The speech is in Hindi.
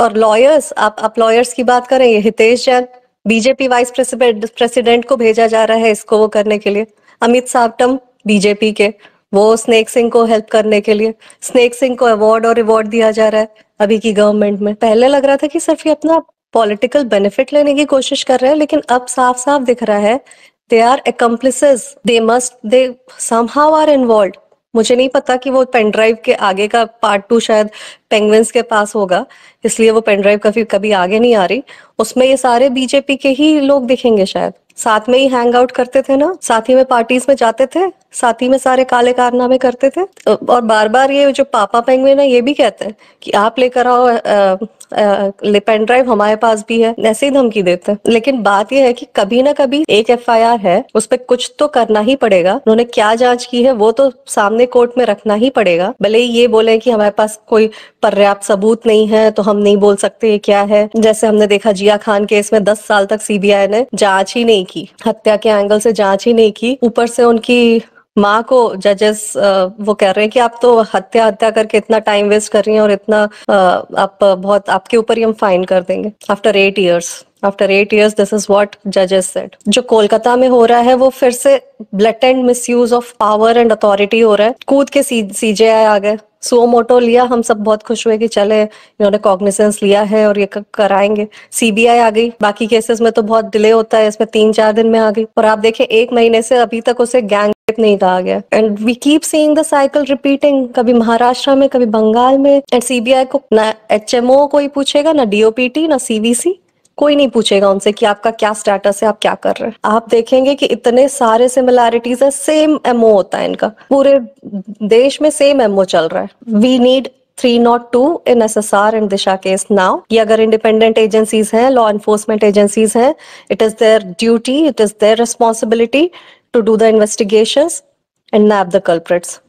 और लॉयर्स आप आप लॉयर्स की बात करें ये Hitesh Jain BJP vice president को भेजा जा रहा है इसको वो करने के लिए अमित सावटम बीजेपी के वो स्नेक सिंह को हेल्प करने के लिए स्नेक सिंह को अवार्ड और रिवॉर्ड दिया जा रहा है अभी की गवर्नमेंट में पहले लग रहा था कि सिर्फ ये अपना पॉलिटिकल बेनिफिट लेने की कोशिश कर रहे हैं लेकिन अब साफ साफ दिख रहा है they are accomplice they must they somehow are involve मुझे नहीं पता कि वो पेन ड्राइव के आगे का पार्ट टू शायद पेंगविंस के पास होगा इसलिए वो पेन ड्राइव कभी कभी आगे नहीं आ रही उसमें ये सारे बीजेपी के ही लोग दिखेंगे शायद साथ में ही हैंग आउट करते थे ना साथ ही में पार्टीज में जाते थे साथ ही में सारे काले कारनामे करते थे और बार बार ये जो पापा पेंगुइन ना ये भी कहते हैं कि आप लेकर आओ पेन ड्राइव हमारे पास भी है ऐसे ही धमकी देते हैं लेकिन बात यह है कि कभी ना कभी एक एफ है उस पर कुछ तो करना ही पड़ेगा उन्होंने क्या जांच की है वो तो सामने कोर्ट में रखना ही पड़ेगा भले ही ये बोले कि हमारे पास कोई पर्याप्त सबूत नहीं है तो हम नहीं बोल सकते ये क्या है जैसे हमने देखा जिया खान केस में दस साल तक सीबीआई ने जांच ही नहीं की हत्या के एंगल से जांच ही नहीं की ऊपर से उनकी माँ को जजेस वो कह रहे हैं कि आप तो हत्या हत्या करके इतना टाइम वेस्ट कर रही हैं और इतना आप बहुत आपके ऊपर ही हम फाइन कर देंगे after eight years after eight years this is what जजेस सेट जो कोलकाता में हो रहा है वो फिर से blatant and misuse of power and authority हो रहा है कूद के सीजे आ गए सो मोटो लिया हम सब बहुत खुश हुए कि चले इन्होंने कॉग्निसेंस लिया है और ये कराएंगे सीबीआई आ गई बाकी केसेस में तो बहुत डिले होता है इसमें तीन चार दिन में आ गई और आप देखें एक महीने से अभी तक उसे गैंग नहीं कहा गया and we keep seeing the cycle repeating कभी महाराष्ट्र में कभी बंगाल में एंड सीबीआई को ना एचएमओ कोई पूछेगा ना डीओपीटी ना सीवीसी कोई नहीं पूछेगा उनसे कि आपका क्या स्टेटस है आप क्या कर रहे हैं आप देखेंगे कि इतने सारे सिमिलैरिटीज है सेम एमओ होता है इनका पूरे देश में सेम एमओ चल रहा है we need three not two in S S R in Disha case now ये अगर इंडिपेंडेंट एजेंसीज हैं लॉ एनफोर्समेंट एजेंसीज हैं it is their duty it is their responsibility to do the investigation and nab the culprits